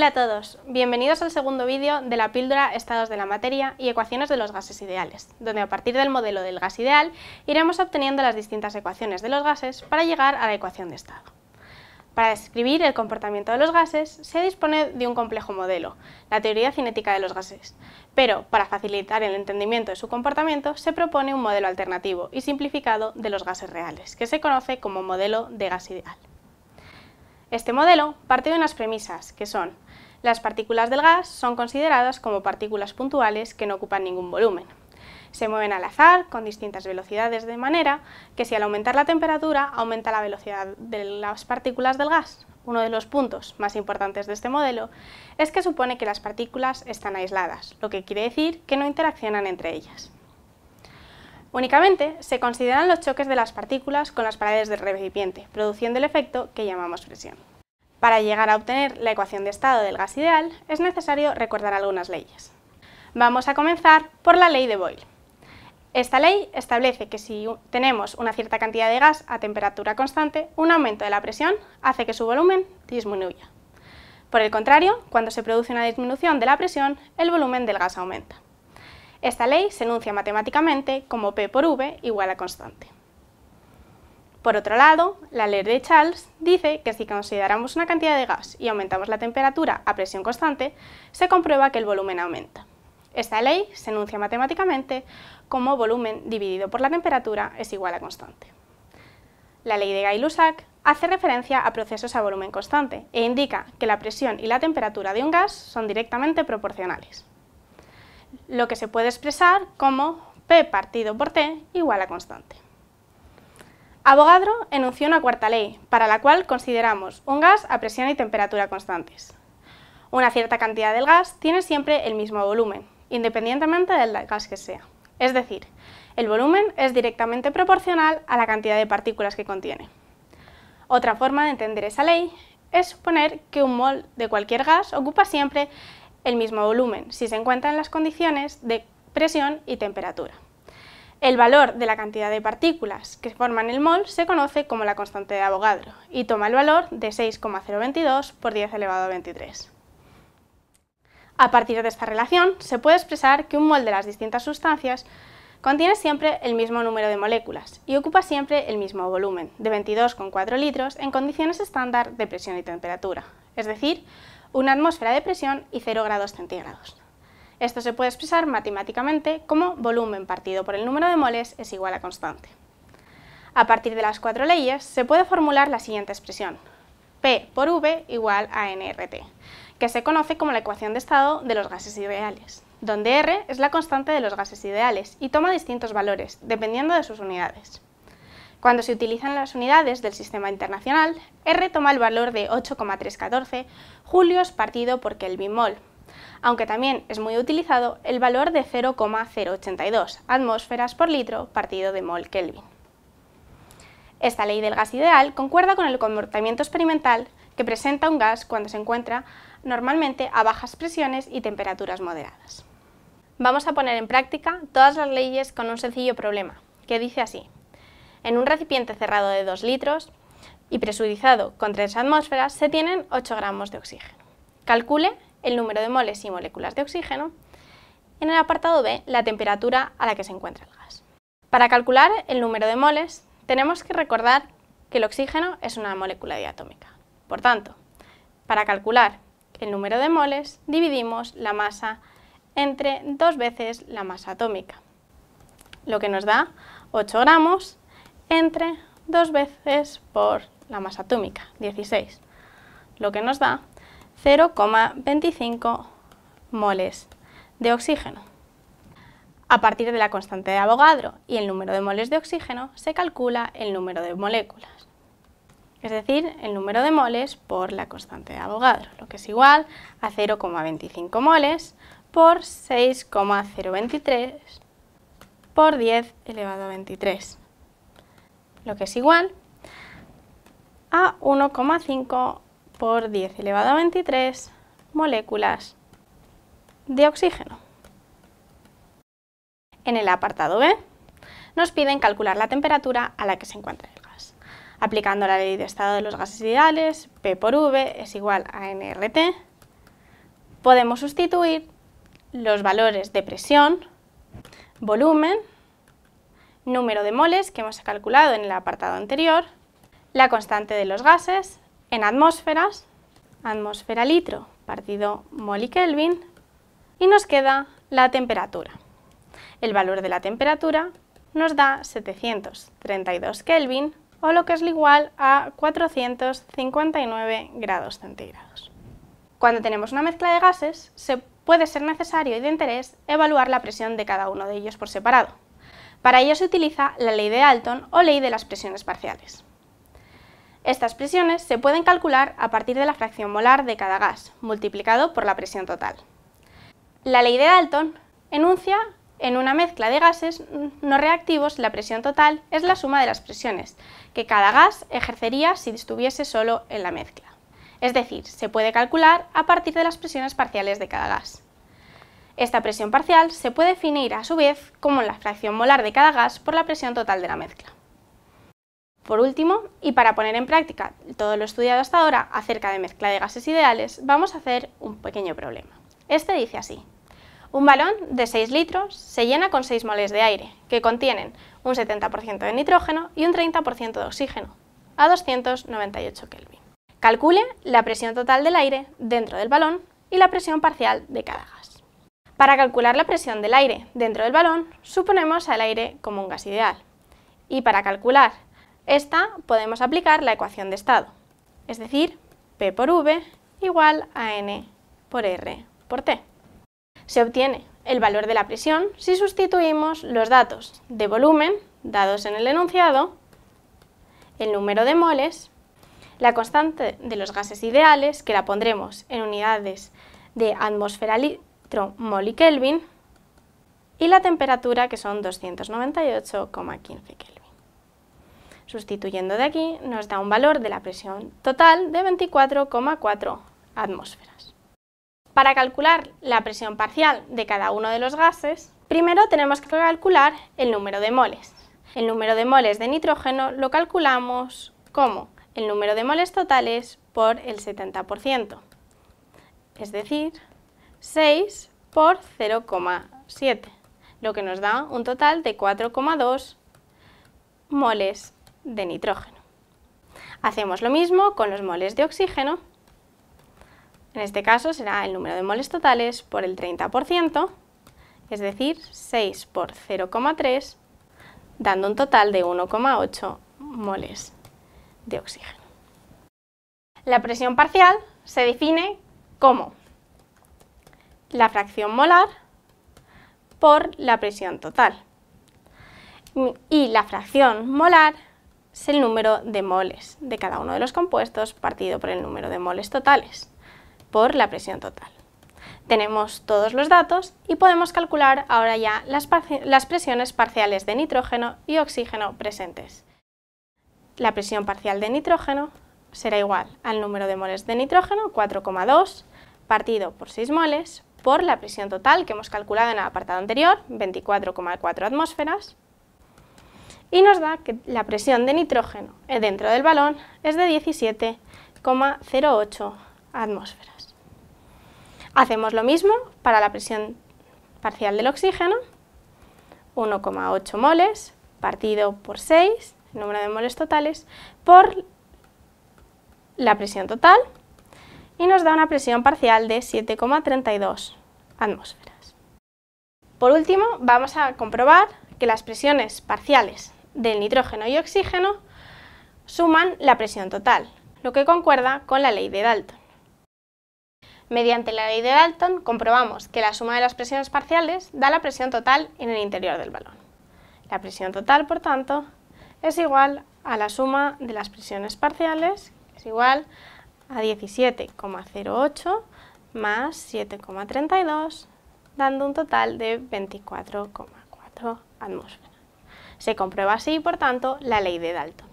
Hola a todos, bienvenidos al segundo vídeo de la píldora Estados de la materia y ecuaciones de los gases ideales, donde a partir del modelo del gas ideal iremos obteniendo las distintas ecuaciones de los gases para llegar a la ecuación de estado. Para describir el comportamiento de los gases se dispone de un complejo modelo, la teoría cinética de los gases, pero para facilitar el entendimiento de su comportamiento se propone un modelo alternativo y simplificado de los gases reales, que se conoce como modelo de gas ideal. Este modelo parte de unas premisas, que son las partículas del gas son consideradas como partículas puntuales que no ocupan ningún volumen. Se mueven al azar con distintas velocidades de manera que si al aumentar la temperatura aumenta la velocidad de las partículas del gas. Uno de los puntos más importantes de este modelo es que supone que las partículas están aisladas, lo que quiere decir que no interaccionan entre ellas. Únicamente se consideran los choques de las partículas con las paredes del recipiente, produciendo el efecto que llamamos presión. Para llegar a obtener la ecuación de estado del gas ideal es necesario recordar algunas leyes. Vamos a comenzar por la ley de Boyle. Esta ley establece que si tenemos una cierta cantidad de gas a temperatura constante, un aumento de la presión hace que su volumen disminuya. Por el contrario, cuando se produce una disminución de la presión, el volumen del gas aumenta. Esta ley se enuncia matemáticamente como P por V igual a constante. Por otro lado, la ley de Charles dice que si consideramos una cantidad de gas y aumentamos la temperatura a presión constante, se comprueba que el volumen aumenta. Esta ley se enuncia matemáticamente como volumen dividido por la temperatura es igual a constante. La ley de Gay-Lussac hace referencia a procesos a volumen constante e indica que la presión y la temperatura de un gas son directamente proporcionales lo que se puede expresar como P partido por T igual a constante. Avogadro enunció una cuarta ley, para la cual consideramos un gas a presión y temperatura constantes. Una cierta cantidad del gas tiene siempre el mismo volumen, independientemente del gas que sea. Es decir, el volumen es directamente proporcional a la cantidad de partículas que contiene. Otra forma de entender esa ley es suponer que un mol de cualquier gas ocupa siempre el mismo volumen si se encuentra en las condiciones de presión y temperatura. El valor de la cantidad de partículas que forman el mol se conoce como la constante de Avogadro y toma el valor de 6,022 por 10 elevado a 23. A partir de esta relación se puede expresar que un mol de las distintas sustancias contiene siempre el mismo número de moléculas y ocupa siempre el mismo volumen, de 22,4 litros en condiciones estándar de presión y temperatura, es decir, una atmósfera de presión y 0 grados centígrados. Esto se puede expresar matemáticamente como volumen partido por el número de moles es igual a constante. A partir de las cuatro leyes se puede formular la siguiente expresión, P por V igual a nRT, que se conoce como la ecuación de estado de los gases ideales, donde R es la constante de los gases ideales y toma distintos valores, dependiendo de sus unidades. Cuando se utilizan las unidades del sistema internacional, R toma el valor de 8,314 julios partido por Kelvin mol, aunque también es muy utilizado el valor de 0,082 atmósferas por litro partido de mol Kelvin. Esta ley del gas ideal concuerda con el comportamiento experimental que presenta un gas cuando se encuentra normalmente a bajas presiones y temperaturas moderadas. Vamos a poner en práctica todas las leyes con un sencillo problema, que dice así. En un recipiente cerrado de 2 litros y presurizado con tres atmósferas se tienen 8 gramos de oxígeno. Calcule el número de moles y moléculas de oxígeno. En el apartado B, la temperatura a la que se encuentra el gas. Para calcular el número de moles, tenemos que recordar que el oxígeno es una molécula diatómica. Por tanto, para calcular el número de moles, dividimos la masa entre dos veces la masa atómica, lo que nos da 8 gramos entre dos veces por la masa atómica, 16, lo que nos da 0,25 moles de oxígeno. A partir de la constante de Avogadro y el número de moles de oxígeno se calcula el número de moléculas, es decir, el número de moles por la constante de Avogadro, lo que es igual a 0,25 moles por 6,023 por 10 elevado a 23 lo que es igual a 1,5 por 10 elevado a 23 moléculas de oxígeno. En el apartado B nos piden calcular la temperatura a la que se encuentra el gas. Aplicando la ley de estado de los gases ideales, P por V es igual a nRT, podemos sustituir los valores de presión, volumen número de moles que hemos calculado en el apartado anterior, la constante de los gases en atmósferas, atmósfera litro partido mol y Kelvin, y nos queda la temperatura. El valor de la temperatura nos da 732 Kelvin o lo que es igual a 459 grados centígrados. Cuando tenemos una mezcla de gases, se puede ser necesario y de interés evaluar la presión de cada uno de ellos por separado. Para ello se utiliza la ley de Dalton o ley de las presiones parciales. Estas presiones se pueden calcular a partir de la fracción molar de cada gas, multiplicado por la presión total. La ley de Dalton enuncia en una mezcla de gases no reactivos la presión total es la suma de las presiones que cada gas ejercería si estuviese solo en la mezcla. Es decir, se puede calcular a partir de las presiones parciales de cada gas. Esta presión parcial se puede definir a su vez como la fracción molar de cada gas por la presión total de la mezcla. Por último, y para poner en práctica todo lo estudiado hasta ahora acerca de mezcla de gases ideales, vamos a hacer un pequeño problema. Este dice así. Un balón de 6 litros se llena con 6 moles de aire, que contienen un 70% de nitrógeno y un 30% de oxígeno, a 298 Kelvin. Calcule la presión total del aire dentro del balón y la presión parcial de cada gas. Para calcular la presión del aire dentro del balón, suponemos al aire como un gas ideal. Y para calcular esta, podemos aplicar la ecuación de estado, es decir, P por V igual a N por R por T. Se obtiene el valor de la presión si sustituimos los datos de volumen dados en el enunciado, el número de moles, la constante de los gases ideales, que la pondremos en unidades de atmósfera mol Kelvin, y la temperatura que son 298,15 Kelvin. Sustituyendo de aquí nos da un valor de la presión total de 24,4 atmósferas. Para calcular la presión parcial de cada uno de los gases, primero tenemos que calcular el número de moles. El número de moles de nitrógeno lo calculamos como el número de moles totales por el 70%, es decir, 6 por 0,7, lo que nos da un total de 4,2 moles de nitrógeno. Hacemos lo mismo con los moles de oxígeno. En este caso será el número de moles totales por el 30%, es decir, 6 por 0,3, dando un total de 1,8 moles de oxígeno. La presión parcial se define como la fracción molar por la presión total. Y la fracción molar es el número de moles de cada uno de los compuestos partido por el número de moles totales por la presión total. Tenemos todos los datos y podemos calcular ahora ya las, presiones parciales de nitrógeno y oxígeno presentes. La presión parcial de nitrógeno será igual al número de moles de nitrógeno, 4,2, partido por 6 moles, por la presión total que hemos calculado en el apartado anterior, 24,4 atmósferas, y nos da que la presión de nitrógeno dentro del balón es de 17,08 atmósferas. Hacemos lo mismo para la presión parcial del oxígeno, 1,8 moles partido por 6, número de moles totales, por la presión total, y nos da una presión parcial de 7,32 atmósferas. Por último, vamos a comprobar que las presiones parciales del nitrógeno y oxígeno suman la presión total, lo que concuerda con la ley de Dalton. Mediante la ley de Dalton comprobamos que la suma de las presiones parciales da la presión total en el interior del balón. La presión total, por tanto, es igual a la suma de las presiones parciales, es igual a 17,08 más 7,32, dando un total de 24,4 atmósferas. Se comprueba así, por tanto, la ley de Dalton.